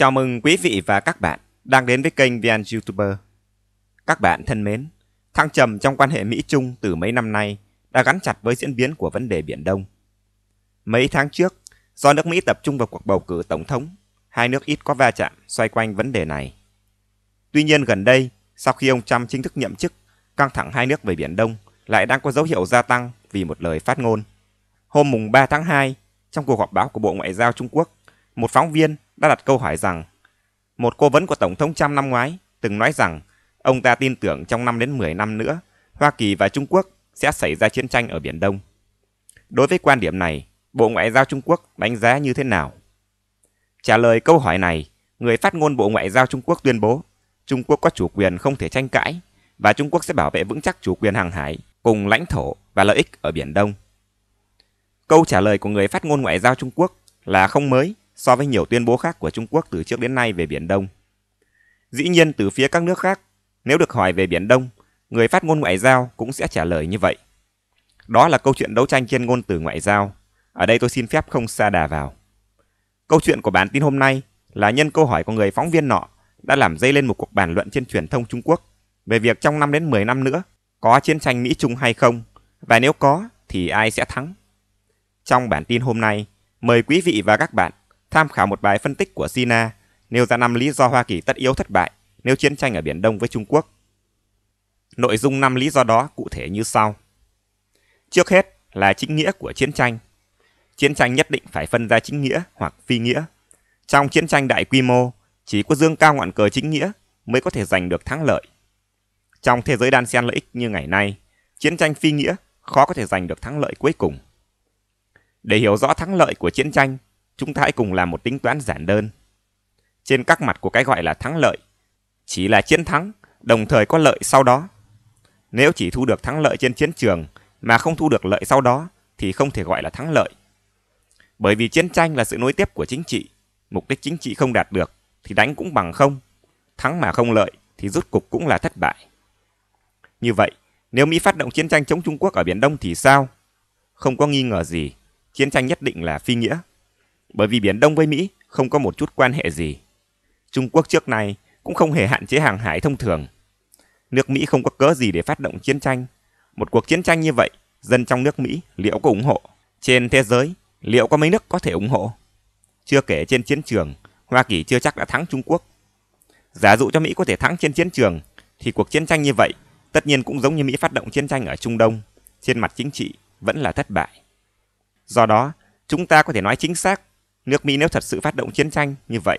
Chào mừng quý vị và các bạn đang đến với kênh VN YouTuber. Các bạn thân mến, thăng trầm trong quan hệ Mỹ-Trung từ mấy năm nay đã gắn chặt với diễn biến của vấn đề Biển Đông. Mấy tháng trước, do nước Mỹ tập trung vào cuộc bầu cử tổng thống, hai nước ít có va chạm xoay quanh vấn đề này. Tuy nhiên gần đây, sau khi ông Trump chính thức nhậm chức, căng thẳng hai nước về Biển Đông lại đang có dấu hiệu gia tăng vì một lời phát ngôn. Hôm mùng 3 tháng 2, trong cuộc họp báo của Bộ Ngoại giao Trung Quốc, một phóng viên đã đặt câu hỏi rằng một cố vấn của Tổng thống Trump năm ngoái từng nói rằng ông ta tin tưởng trong 5 đến 10 năm nữa Hoa Kỳ và Trung Quốc sẽ xảy ra chiến tranh ở Biển Đông. Đối với quan điểm này, Bộ Ngoại giao Trung Quốc đánh giá như thế nào? Trả lời câu hỏi này, người phát ngôn Bộ Ngoại giao Trung Quốc tuyên bố Trung Quốc có chủ quyền không thể tranh cãi và Trung Quốc sẽ bảo vệ vững chắc chủ quyền hàng hải cùng lãnh thổ và lợi ích ở Biển Đông. Câu trả lời của người phát ngôn Ngoại giao Trung Quốc là không mới so với nhiều tuyên bố khác của Trung Quốc từ trước đến nay về Biển Đông. Dĩ nhiên từ phía các nước khác, nếu được hỏi về Biển Đông, người phát ngôn ngoại giao cũng sẽ trả lời như vậy. Đó là câu chuyện đấu tranh trên ngôn từ ngoại giao. Ở đây tôi xin phép không xa đà vào. Câu chuyện của bản tin hôm nay là nhân câu hỏi của người phóng viên nọ đã làm dây lên một cuộc bàn luận trên truyền thông Trung Quốc về việc trong năm đến 10 năm nữa có chiến tranh Mỹ-Trung hay không, và nếu có thì ai sẽ thắng. Trong bản tin hôm nay, mời quý vị và các bạn tham khảo một bài phân tích của Sina nêu ra năm lý do Hoa Kỳ tất yếu thất bại nếu chiến tranh ở Biển Đông với Trung Quốc. Nội dung năm lý do đó cụ thể như sau. Trước hết là chính nghĩa của chiến tranh. Chiến tranh nhất định phải phân ra chính nghĩa hoặc phi nghĩa. Trong chiến tranh đại quy mô, chỉ có dương cao ngọn cờ chính nghĩa mới có thể giành được thắng lợi. Trong thế giới đan xen lợi ích như ngày nay, chiến tranh phi nghĩa khó có thể giành được thắng lợi cuối cùng. Để hiểu rõ thắng lợi của chiến tranh, chúng ta hãy cùng làm một tính toán giản đơn. Trên các mặt của cái gọi là thắng lợi, chỉ là chiến thắng, đồng thời có lợi sau đó. Nếu chỉ thu được thắng lợi trên chiến trường mà không thu được lợi sau đó thì không thể gọi là thắng lợi. Bởi vì chiến tranh là sự nối tiếp của chính trị, mục đích chính trị không đạt được thì đánh cũng bằng không, thắng mà không lợi thì rút cục cũng là thất bại. Như vậy, nếu Mỹ phát động chiến tranh chống Trung Quốc ở Biển Đông thì sao? Không có nghi ngờ gì, chiến tranh nhất định là phi nghĩa bởi vì Biển Đông với Mỹ không có một chút quan hệ gì. Trung Quốc trước nay cũng không hề hạn chế hàng hải thông thường. Nước Mỹ không có cớ gì để phát động chiến tranh. Một cuộc chiến tranh như vậy, dân trong nước Mỹ liệu có ủng hộ? Trên thế giới, liệu có mấy nước có thể ủng hộ? Chưa kể trên chiến trường, Hoa Kỳ chưa chắc đã thắng Trung Quốc. Giả dụ cho Mỹ có thể thắng trên chiến trường, thì cuộc chiến tranh như vậy tất nhiên cũng giống như Mỹ phát động chiến tranh ở Trung Đông, trên mặt chính trị vẫn là thất bại. Do đó, chúng ta có thể nói chính xác Nước Mỹ nếu thật sự phát động chiến tranh như vậy,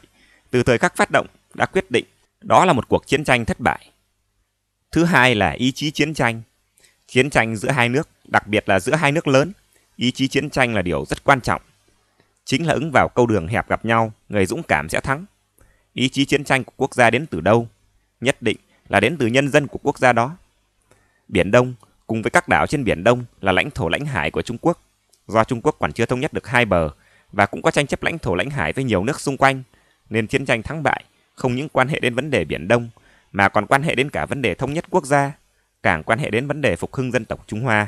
từ thời khắc phát động đã quyết định đó là một cuộc chiến tranh thất bại. Thứ hai là ý chí chiến tranh. Chiến tranh giữa hai nước, đặc biệt là giữa hai nước lớn, ý chí chiến tranh là điều rất quan trọng. Chính là ứng vào câu đường hẹp gặp nhau, người dũng cảm sẽ thắng. Ý chí chiến tranh của quốc gia đến từ đâu? Nhất định là đến từ nhân dân của quốc gia đó. Biển Đông cùng với các đảo trên Biển Đông là lãnh thổ lãnh hải của Trung Quốc. Do Trung Quốc còn chưa thống nhất được hai bờ và cũng có tranh chấp lãnh thổ lãnh hải với nhiều nước xung quanh, nên chiến tranh thắng bại không những quan hệ đến vấn đề Biển Đông mà còn quan hệ đến cả vấn đề thống nhất quốc gia, càng quan hệ đến vấn đề phục hưng dân tộc Trung Hoa.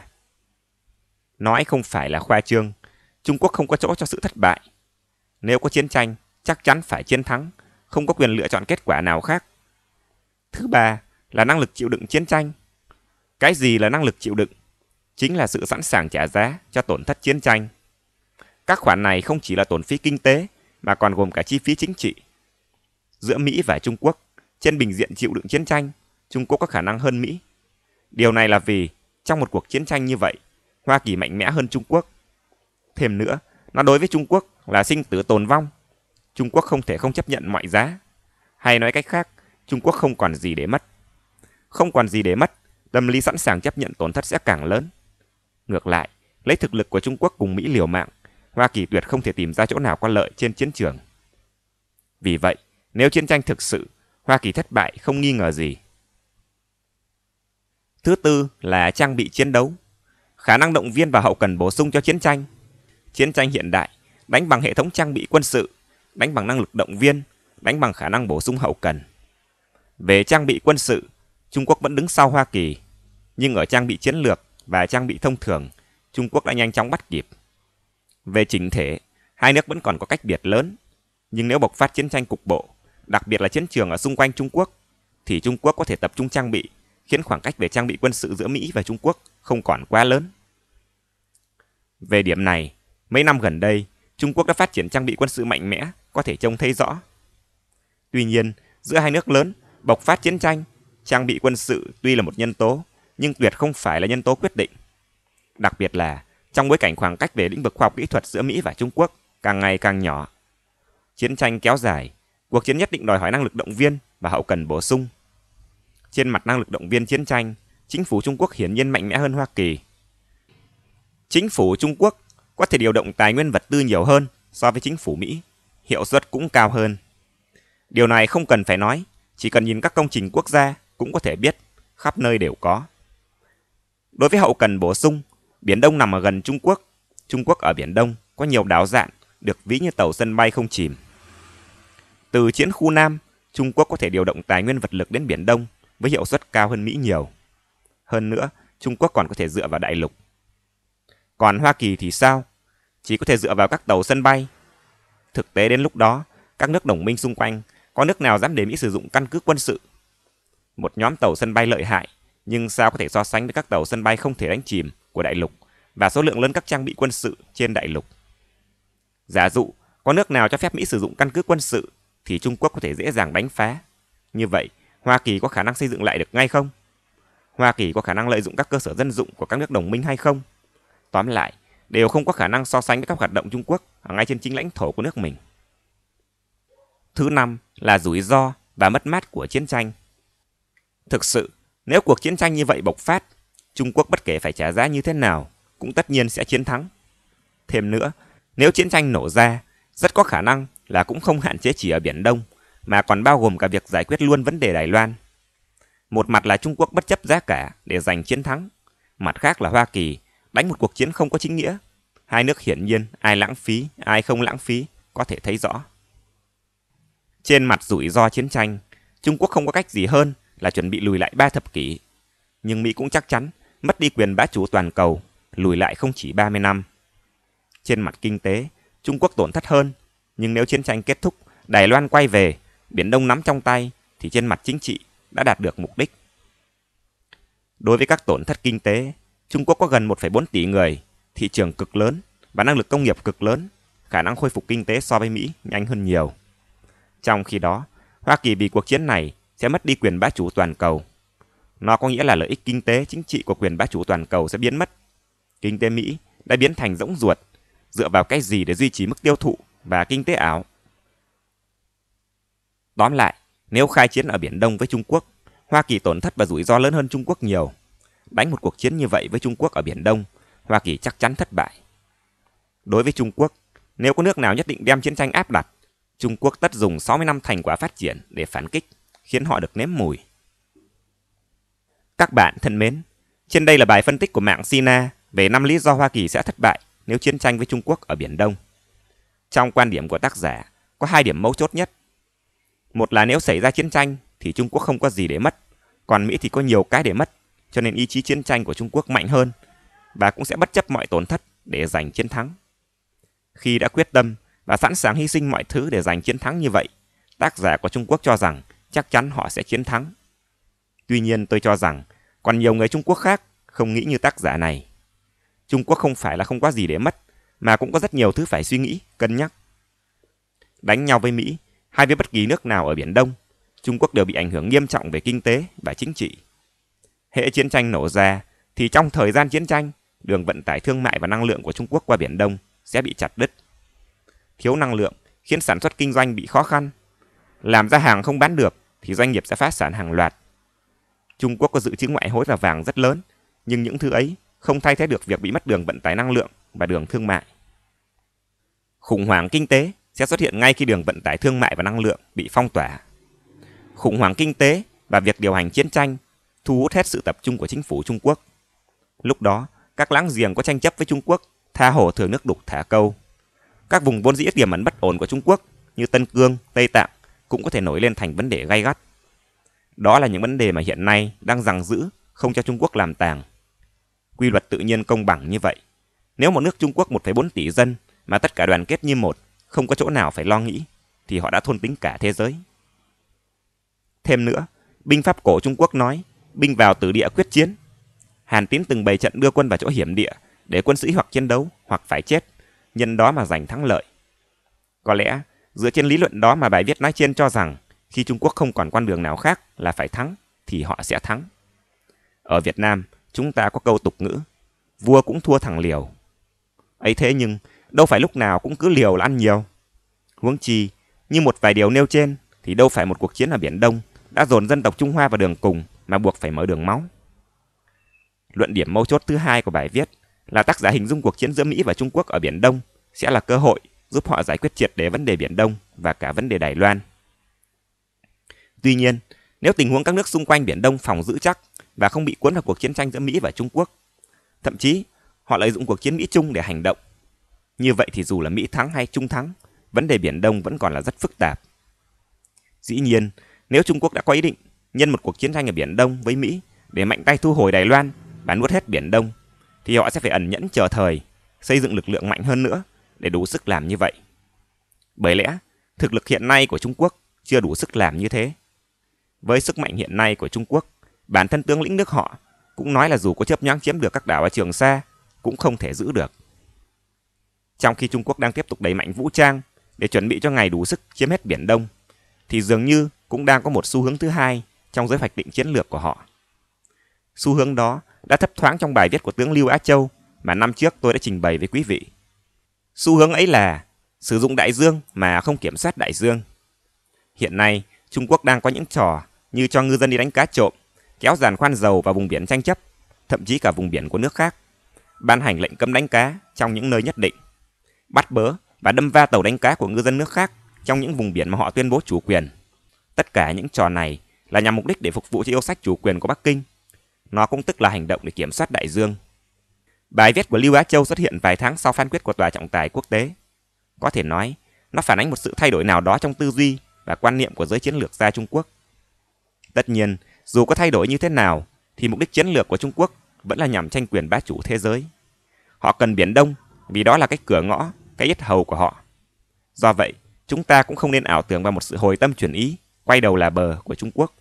Nói không phải là khoa trương, Trung Quốc không có chỗ cho sự thất bại. Nếu có chiến tranh, chắc chắn phải chiến thắng, không có quyền lựa chọn kết quả nào khác. Thứ ba là năng lực chịu đựng chiến tranh. Cái gì là năng lực chịu đựng? Chính là sự sẵn sàng trả giá cho tổn thất chiến tranh. Các khoản này không chỉ là tổn phí kinh tế mà còn gồm cả chi phí chính trị. Giữa Mỹ và Trung Quốc, trên bình diện chịu đựng chiến tranh, Trung Quốc có khả năng hơn Mỹ. Điều này là vì trong một cuộc chiến tranh như vậy, Hoa Kỳ mạnh mẽ hơn Trung Quốc. Thêm nữa, nó đối với Trung Quốc là sinh tử tồn vong. Trung Quốc không thể không chấp nhận mọi giá. Hay nói cách khác, Trung Quốc không còn gì để mất. Không còn gì để mất, tâm lý sẵn sàng chấp nhận tổn thất sẽ càng lớn. Ngược lại, lấy thực lực của Trung Quốc cùng Mỹ liều mạng, Hoa Kỳ tuyệt không thể tìm ra chỗ nào có lợi trên chiến trường. Vì vậy, nếu chiến tranh thực sự, Hoa Kỳ thất bại không nghi ngờ gì. Thứ tư là trang bị chiến đấu. Khả năng động viên và hậu cần bổ sung cho chiến tranh. Chiến tranh hiện đại, đánh bằng hệ thống trang bị quân sự, đánh bằng năng lực động viên, đánh bằng khả năng bổ sung hậu cần. Về trang bị quân sự, Trung Quốc vẫn đứng sau Hoa Kỳ, nhưng ở trang bị chiến lược và trang bị thông thường, Trung Quốc đã nhanh chóng bắt kịp. Về trình thể, hai nước vẫn còn có cách biệt lớn. Nhưng nếu bộc phát chiến tranh cục bộ, đặc biệt là chiến trường ở xung quanh Trung Quốc, thì Trung Quốc có thể tập trung trang bị, khiến khoảng cách về trang bị quân sự giữa Mỹ và Trung Quốc không còn quá lớn. Về điểm này, mấy năm gần đây, Trung Quốc đã phát triển trang bị quân sự mạnh mẽ, có thể trông thấy rõ. Tuy nhiên, giữa hai nước lớn, bộc phát chiến tranh, trang bị quân sự tuy là một nhân tố, nhưng tuyệt không phải là nhân tố quyết định. Đặc biệt là trong bối cảnh khoảng cách về lĩnh vực khoa học kỹ thuật giữa Mỹ và Trung Quốc càng ngày càng nhỏ. Chiến tranh kéo dài, cuộc chiến nhất định đòi hỏi năng lực động viên và hậu cần bổ sung. Trên mặt năng lực động viên chiến tranh, chính phủ Trung Quốc hiển nhiên mạnh mẽ hơn Hoa Kỳ. Chính phủ Trung Quốc có thể điều động tài nguyên vật tư nhiều hơn so với chính phủ Mỹ, hiệu suất cũng cao hơn. Điều này không cần phải nói, chỉ cần nhìn các công trình quốc gia cũng có thể biết, khắp nơi đều có. Đối với hậu cần bổ sung, Biển Đông nằm ở gần Trung Quốc. Trung Quốc ở Biển Đông có nhiều đảo dạn, được ví như tàu sân bay không chìm. Từ chiến khu Nam, Trung Quốc có thể điều động tài nguyên vật lực đến Biển Đông với hiệu suất cao hơn Mỹ nhiều. Hơn nữa, Trung Quốc còn có thể dựa vào đại lục. Còn Hoa Kỳ thì sao? Chỉ có thể dựa vào các tàu sân bay. Thực tế đến lúc đó, các nước đồng minh xung quanh có nước nào dám để Mỹ sử dụng căn cứ quân sự. Một nhóm tàu sân bay lợi hại, nhưng sao có thể so sánh với các tàu sân bay không thể đánh chìm của đại lục và số lượng lớn các trang bị quân sự trên đại lục. Giả dụ, có nước nào cho phép Mỹ sử dụng căn cứ quân sự thì Trung Quốc có thể dễ dàng đánh phá. Như vậy, Hoa Kỳ có khả năng xây dựng lại được ngay không? Hoa Kỳ có khả năng lợi dụng các cơ sở dân dụng của các nước đồng minh hay không? Tóm lại, đều không có khả năng so sánh với các hoạt động Trung Quốc ở ngay trên chính lãnh thổ của nước mình. Thứ năm là rủi ro và mất mát của chiến tranh. Thực sự, nếu cuộc chiến tranh như vậy bộc phát Trung Quốc bất kể phải trả giá như thế nào, cũng tất nhiên sẽ chiến thắng. Thêm nữa, nếu chiến tranh nổ ra, rất có khả năng là cũng không hạn chế chỉ ở Biển Đông, mà còn bao gồm cả việc giải quyết luôn vấn đề Đài Loan. Một mặt là Trung Quốc bất chấp giá cả để giành chiến thắng, mặt khác là Hoa Kỳ đánh một cuộc chiến không có chính nghĩa. Hai nước hiển nhiên ai lãng phí, ai không lãng phí có thể thấy rõ. Trên mặt rủi ro chiến tranh, Trung Quốc không có cách gì hơn là chuẩn bị lùi lại ba thập kỷ. Nhưng Mỹ cũng chắc chắn mất đi quyền bá chủ toàn cầu, lùi lại không chỉ 30 năm. Trên mặt kinh tế, Trung Quốc tổn thất hơn, nhưng nếu chiến tranh kết thúc, Đài Loan quay về, Biển Đông nắm trong tay, thì trên mặt chính trị đã đạt được mục đích. Đối với các tổn thất kinh tế, Trung Quốc có gần 1,4 tỷ người, thị trường cực lớn và năng lực công nghiệp cực lớn, khả năng khôi phục kinh tế so với Mỹ nhanh hơn nhiều. Trong khi đó, Hoa Kỳ vì cuộc chiến này sẽ mất đi quyền bá chủ toàn cầu nó có nghĩa là lợi ích kinh tế, chính trị của quyền bá chủ toàn cầu sẽ biến mất. Kinh tế Mỹ đã biến thành rỗng ruột, dựa vào cái gì để duy trì mức tiêu thụ và kinh tế ảo. Tóm lại, nếu khai chiến ở Biển Đông với Trung Quốc, Hoa Kỳ tổn thất và rủi ro lớn hơn Trung Quốc nhiều. Đánh một cuộc chiến như vậy với Trung Quốc ở Biển Đông, Hoa Kỳ chắc chắn thất bại. Đối với Trung Quốc, nếu có nước nào nhất định đem chiến tranh áp đặt, Trung Quốc tất dùng 60 năm thành quả phát triển để phản kích, khiến họ được nếm mùi. Các bạn thân mến, trên đây là bài phân tích của mạng Sina về năm lý do Hoa Kỳ sẽ thất bại nếu chiến tranh với Trung Quốc ở Biển Đông. Trong quan điểm của tác giả, có hai điểm mấu chốt nhất. Một là nếu xảy ra chiến tranh thì Trung Quốc không có gì để mất, còn Mỹ thì có nhiều cái để mất, cho nên ý chí chiến tranh của Trung Quốc mạnh hơn và cũng sẽ bất chấp mọi tổn thất để giành chiến thắng. Khi đã quyết tâm và sẵn sàng hy sinh mọi thứ để giành chiến thắng như vậy, tác giả của Trung Quốc cho rằng chắc chắn họ sẽ chiến thắng Tuy nhiên tôi cho rằng còn nhiều người Trung Quốc khác không nghĩ như tác giả này. Trung Quốc không phải là không có gì để mất, mà cũng có rất nhiều thứ phải suy nghĩ, cân nhắc. Đánh nhau với Mỹ hay với bất kỳ nước nào ở Biển Đông, Trung Quốc đều bị ảnh hưởng nghiêm trọng về kinh tế và chính trị. Hệ chiến tranh nổ ra thì trong thời gian chiến tranh, đường vận tải thương mại và năng lượng của Trung Quốc qua Biển Đông sẽ bị chặt đứt. Thiếu năng lượng khiến sản xuất kinh doanh bị khó khăn. Làm ra hàng không bán được thì doanh nghiệp sẽ phá sản hàng loạt Trung Quốc có dự trữ ngoại hối và vàng rất lớn, nhưng những thứ ấy không thay thế được việc bị mất đường vận tải năng lượng và đường thương mại. Khủng hoảng kinh tế sẽ xuất hiện ngay khi đường vận tải thương mại và năng lượng bị phong tỏa. Khủng hoảng kinh tế và việc điều hành chiến tranh thu hút hết sự tập trung của chính phủ Trung Quốc. Lúc đó, các láng giềng có tranh chấp với Trung Quốc tha hồ thừa nước đục thả câu. Các vùng vốn dĩ tiềm ẩn bất ổn của Trung Quốc như Tân Cương, Tây Tạng cũng có thể nổi lên thành vấn đề gay gắt. Đó là những vấn đề mà hiện nay đang giằng giữ, không cho Trung Quốc làm tàng. Quy luật tự nhiên công bằng như vậy. Nếu một nước Trung Quốc 1,4 tỷ dân mà tất cả đoàn kết như một, không có chỗ nào phải lo nghĩ, thì họ đã thôn tính cả thế giới. Thêm nữa, binh pháp cổ Trung Quốc nói, binh vào tử địa quyết chiến. Hàn Tín từng bày trận đưa quân vào chỗ hiểm địa, để quân sĩ hoặc chiến đấu hoặc phải chết, nhân đó mà giành thắng lợi. Có lẽ, dựa trên lý luận đó mà bài viết nói trên cho rằng, khi Trung Quốc không còn con đường nào khác là phải thắng thì họ sẽ thắng. Ở Việt Nam, chúng ta có câu tục ngữ, vua cũng thua thằng liều. Ấy thế nhưng, đâu phải lúc nào cũng cứ liều là ăn nhiều. Huống chi, như một vài điều nêu trên thì đâu phải một cuộc chiến ở Biển Đông đã dồn dân tộc Trung Hoa vào đường cùng mà buộc phải mở đường máu. Luận điểm mâu chốt thứ hai của bài viết là tác giả hình dung cuộc chiến giữa Mỹ và Trung Quốc ở Biển Đông sẽ là cơ hội giúp họ giải quyết triệt để vấn đề Biển Đông và cả vấn đề Đài Loan. Tuy nhiên, nếu tình huống các nước xung quanh Biển Đông phòng giữ chắc và không bị cuốn vào cuộc chiến tranh giữa Mỹ và Trung Quốc, thậm chí họ lợi dụng cuộc chiến Mỹ Trung để hành động. Như vậy thì dù là Mỹ thắng hay Trung thắng, vấn đề Biển Đông vẫn còn là rất phức tạp. Dĩ nhiên, nếu Trung Quốc đã có ý định nhân một cuộc chiến tranh ở Biển Đông với Mỹ để mạnh tay thu hồi Đài Loan và nuốt hết Biển Đông, thì họ sẽ phải ẩn nhẫn chờ thời, xây dựng lực lượng mạnh hơn nữa để đủ sức làm như vậy. Bởi lẽ, thực lực hiện nay của Trung Quốc chưa đủ sức làm như thế. Với sức mạnh hiện nay của Trung Quốc, bản thân tướng lĩnh nước họ cũng nói là dù có chấp nhoáng chiếm được các đảo ở Trường Sa, cũng không thể giữ được. Trong khi Trung Quốc đang tiếp tục đẩy mạnh vũ trang để chuẩn bị cho ngày đủ sức chiếm hết Biển Đông, thì dường như cũng đang có một xu hướng thứ hai trong giới hoạch định chiến lược của họ. Xu hướng đó đã thấp thoáng trong bài viết của tướng Lưu Á Châu mà năm trước tôi đã trình bày với quý vị. Xu hướng ấy là sử dụng đại dương mà không kiểm soát đại dương. Hiện nay, Trung Quốc đang có những trò như cho ngư dân đi đánh cá trộm, kéo giàn khoan dầu vào vùng biển tranh chấp, thậm chí cả vùng biển của nước khác. Ban hành lệnh cấm đánh cá trong những nơi nhất định, bắt bớ và đâm va tàu đánh cá của ngư dân nước khác trong những vùng biển mà họ tuyên bố chủ quyền. Tất cả những trò này là nhằm mục đích để phục vụ cho yêu sách chủ quyền của Bắc Kinh. Nó cũng tức là hành động để kiểm soát đại dương. Bài viết của Lưu Á Châu xuất hiện vài tháng sau phán quyết của Tòa trọng tài quốc tế. Có thể nói, nó phản ánh một sự thay đổi nào đó trong tư duy và quan niệm của giới chiến lược gia Trung Quốc. Tất nhiên, dù có thay đổi như thế nào, thì mục đích chiến lược của Trung Quốc vẫn là nhằm tranh quyền bá chủ thế giới. Họ cần Biển Đông vì đó là cái cửa ngõ, cái yết hầu của họ. Do vậy, chúng ta cũng không nên ảo tưởng vào một sự hồi tâm chuyển ý, quay đầu là bờ của Trung Quốc.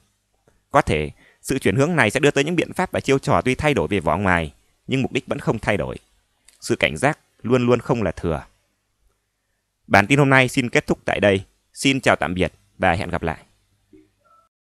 Có thể, sự chuyển hướng này sẽ đưa tới những biện pháp và chiêu trò tuy thay đổi về vỏ ngoài, nhưng mục đích vẫn không thay đổi. Sự cảnh giác luôn luôn không là thừa. Bản tin hôm nay xin kết thúc tại đây. Xin chào tạm biệt và hẹn gặp lại.